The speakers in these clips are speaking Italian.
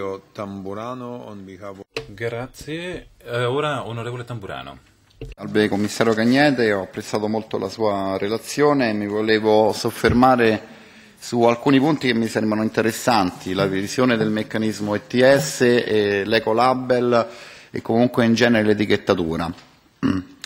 Of... Grazie. Eh, ora onorevole Tamburano. Albe commissario Cagnete, ho apprezzato molto la sua relazione e mi volevo soffermare su alcuni punti che mi sembrano interessanti, la revisione del meccanismo ETS, l'ecolabel e comunque in genere l'etichettatura.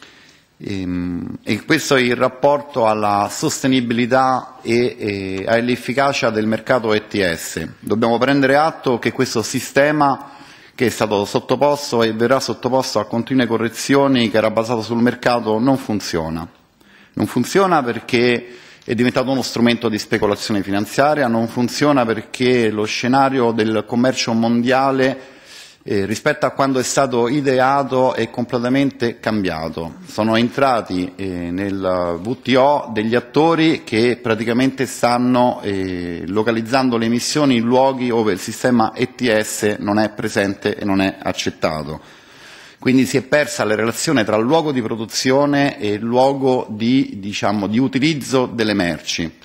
Ehm, e questo è il rapporto alla sostenibilità e, all'efficacia del mercato ETS. Dobbiamo prendere atto che questo sistema che è stato sottoposto e verrà sottoposto a continue correzioni, che era basato sul mercato, non funziona. Non funziona perché è diventato uno strumento di speculazione finanziaria, non funziona perché lo scenario del commercio mondiale eh, rispetto a quando è stato ideato è completamente cambiato. Sono entrati eh, nel WTO degli attori che praticamente stanno eh, localizzando le emissioni in luoghi dove il sistema ETS non è presente e non è accettato. Quindi si è persa la relazione tra luogo di produzione e luogo di, diciamo, di utilizzo delle merci.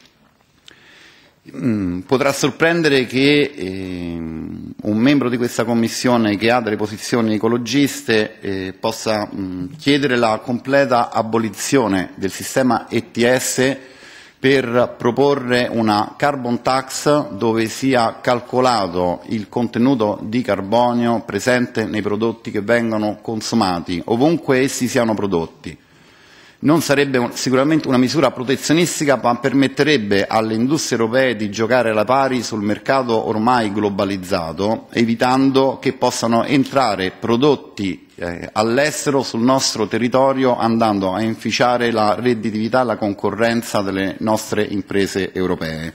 Mm, potrà sorprendere che ehm, un membro di questa commissione che ha delle posizioni ecologiste eh, possa mh, mm, chiedere la completa abolizione del sistema ETS per proporre una carbon tax dove sia calcolato il contenuto di carbonio presente nei prodotti che vengono consumati, ovunque essi siano prodotti non sarebbe sicuramente una misura protezionistica, ma permetterebbe alle industrie europee di giocare alla pari sul mercato ormai globalizzato, evitando che possano entrare prodotti eh, all'estero sul nostro territorio, andando a inficiare la redditività e la concorrenza delle nostre imprese europee.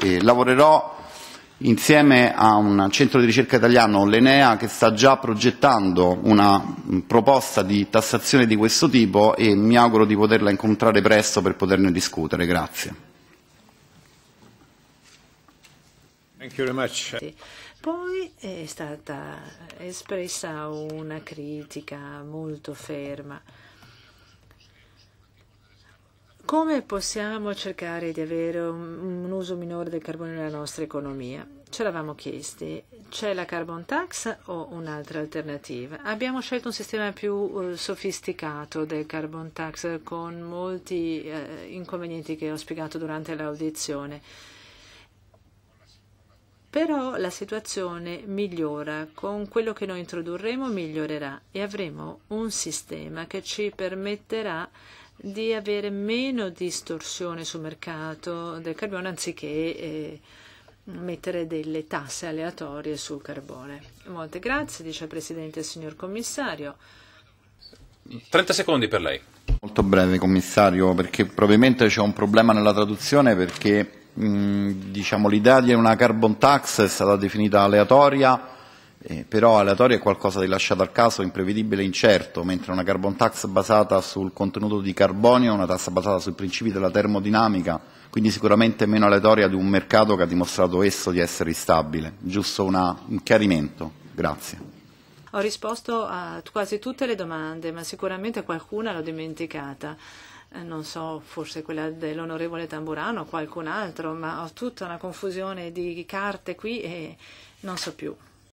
E lavorerò insieme a un centro di ricerca italiano, l'Enea, che sta già progettando una proposta di tassazione di questo tipo e mi auguro di poterla incontrare presto per poterne discutere. Grazie. Poi è stata espressa una critica molto ferma come possiamo cercare di avere un, un uso minore del carbone nella nostra economia? Ce l'avamo chiesti, c'è la carbon tax o un'altra alternativa? Abbiamo scelto un sistema più eh, sofisticato del carbon tax con molti eh, inconvenienti che ho spiegato durante l'audizione. Però la situazione migliora, con quello che noi introdurremo migliorerà e avremo un sistema che ci permetterà di avere meno distorsione sul mercato del carbone anziché eh, mettere delle tasse aleatorie sul carbone. Molte grazie, dice Presidente, signor Commissario. 30 secondi per lei. Molto breve, Commissario, perché probabilmente c'è un problema nella traduzione perché diciamo, l'idea di una carbon tax è stata definita aleatoria eh, però aleatorio è qualcosa di lasciato al caso, imprevedibile e incerto, mentre una carbon tax basata sul contenuto di carbonio è una tassa basata sui principi della termodinamica, quindi sicuramente meno aleatoria di un mercato che ha dimostrato esso di essere instabile. Giusto una, un chiarimento. Grazie. Ho risposto a quasi tutte le domande, ma sicuramente qualcuna l'ho dimenticata eh, non so, forse quella dell'onorevole Tamburano o qualcun altro, ma ho tutta una confusione di carte qui e non so più.